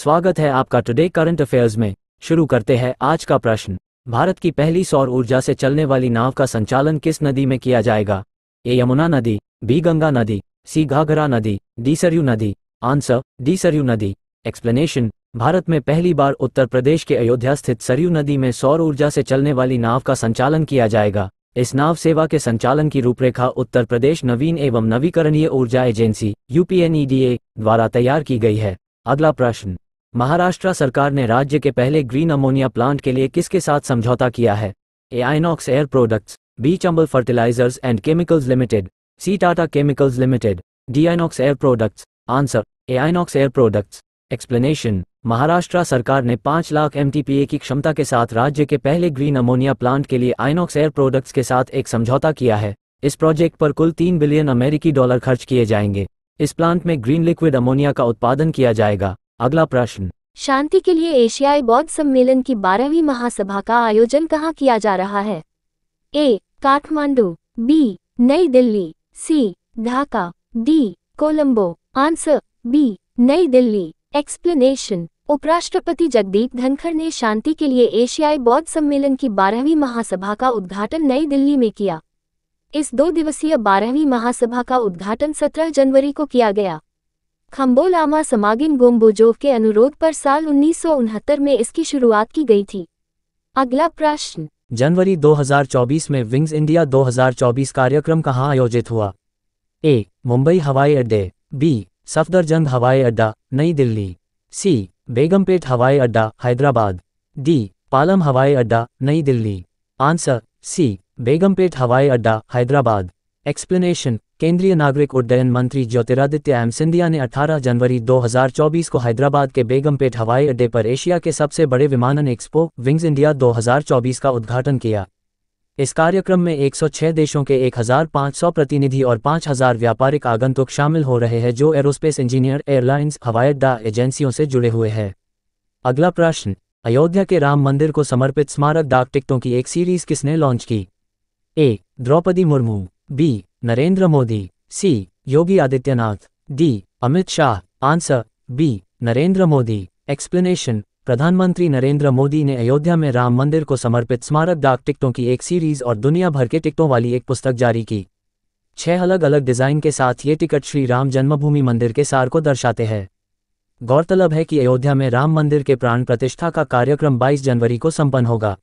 स्वागत है आपका टुडे करंट अफेयर्स में शुरू करते हैं आज का प्रश्न भारत की पहली सौर ऊर्जा से चलने वाली नाव का संचालन किस नदी में किया जाएगा ए यमुना नदी बी गंगा नदी सी घाघरा नदी डी सरयू नदी आंसर डी सरयू नदी एक्सप्लेनेशन भारत में पहली बार उत्तर प्रदेश के अयोध्या स्थित सरयू नदी में सौर ऊर्जा से चलने वाली नाव का संचालन किया जाएगा इस नाव सेवा के संचालन की रूपरेखा उत्तर प्रदेश नवीन एवं नवीकरणीय ऊर्जा एजेंसी यूपीएनईडीए e द्वारा तैयार की गई है अगला प्रश्न महाराष्ट्र सरकार ने राज्य के पहले ग्रीन अमोनिया प्लांट के लिए किसके साथ समझौता किया है a Inox air products b Chambal fertilisers and chemicals limited c Tata chemicals limited d Inox air products answer a Inox air products explanation Maharashtra सरकार ने पांच लाख एम की क्षमता के साथ राज्य के पहले ग्रीन अमोनिया प्लांट के लिए आइनॉक्स एयर प्रोडक्ट्स के साथ एक समझौता किया है इस प्रोजेक्ट पर कुल तीन बिलियन अमेरिकी डॉलर खर्च किए जाएंगे इस प्लांट में ग्रीन लिक्विड अमोनिया का उत्पादन किया जाएगा अगला प्रश्न शांति के लिए एशियाई बौद्ध सम्मेलन की बारहवीं महासभा का आयोजन कहाँ किया जा रहा है ए Kathmandu b New Delhi c Dhaka d Colombo answer b New Delhi explanation उपराष्ट्रपति जगदीप धनखड़ ने शांति के लिए एशियाई बौद्ध सम्मेलन की बारहवीं महासभा का उद्घाटन नई दिल्ली में किया इस दो दिवसीय बारहवीं महासभा का उद्घाटन 17 जनवरी को किया गया खम्बोलामा समागिन गोम्बोजोव के अनुरोध पर साल उन्नीस में इसकी शुरुआत की गई थी अगला प्रश्न जनवरी 2024 में विंग्स इंडिया 2024 कार्यक्रम कहाँ आयोजित हुआ ए मुंबई हवाई अड्डे बी सफदरजंग हवाई अड्डा नई दिल्ली सी बेगमपेट हवाई अड्डा हैदराबाद डी पालम हवाई अड्डा नई दिल्ली आंसर सी बेगमपेट हवाई अड्डा हैदराबाद एक्सप्लेनेशन केंद्रीय नागरिक उड्डयन मंत्री ज्योतिरादित्य एम सिंधिया ने 18 जनवरी 2024 को हैदराबाद के बेगमपेट हवाई अड्डे पर एशिया के सबसे बड़े विमानन एक्सपो विंग्स इंडिया 2024 का उद्घाटन किया इस कार्यक्रम में 106 देशों के 1,500 प्रतिनिधि और 5,000 व्यापारिक आगंतुक शामिल हो रहे हैं जो एरोस्पेस इंजीनियर एयरलाइंस हवाई अड्डा एजेंसियों से जुड़े हुए हैं अगला प्रश्न अयोध्या के राम मंदिर को समर्पित स्मारक डाक टिकटों की एक सीरीज किसने लॉन्च की a Droupadi Murmu b Narendra Modi c Yogi Adityanath d Amit Shah answer b Narendra Modi explanation प्रधानमंत्री नरेंद्र मोदी ने अयोध्या में राम मंदिर को समर्पित स्मारक डाक टिकटों की एक सीरीज और दुनिया भर के टिकटों वाली एक पुस्तक जारी की छह अलग अलग डिजाइन के साथ ये टिकट श्री राम जन्मभूमि मंदिर के सार को दर्शाते हैं गौरतलब है कि अयोध्या में राम मंदिर के प्राण प्रतिष्ठा का कार्यक्रम 22 जनवरी को संपन्न होगा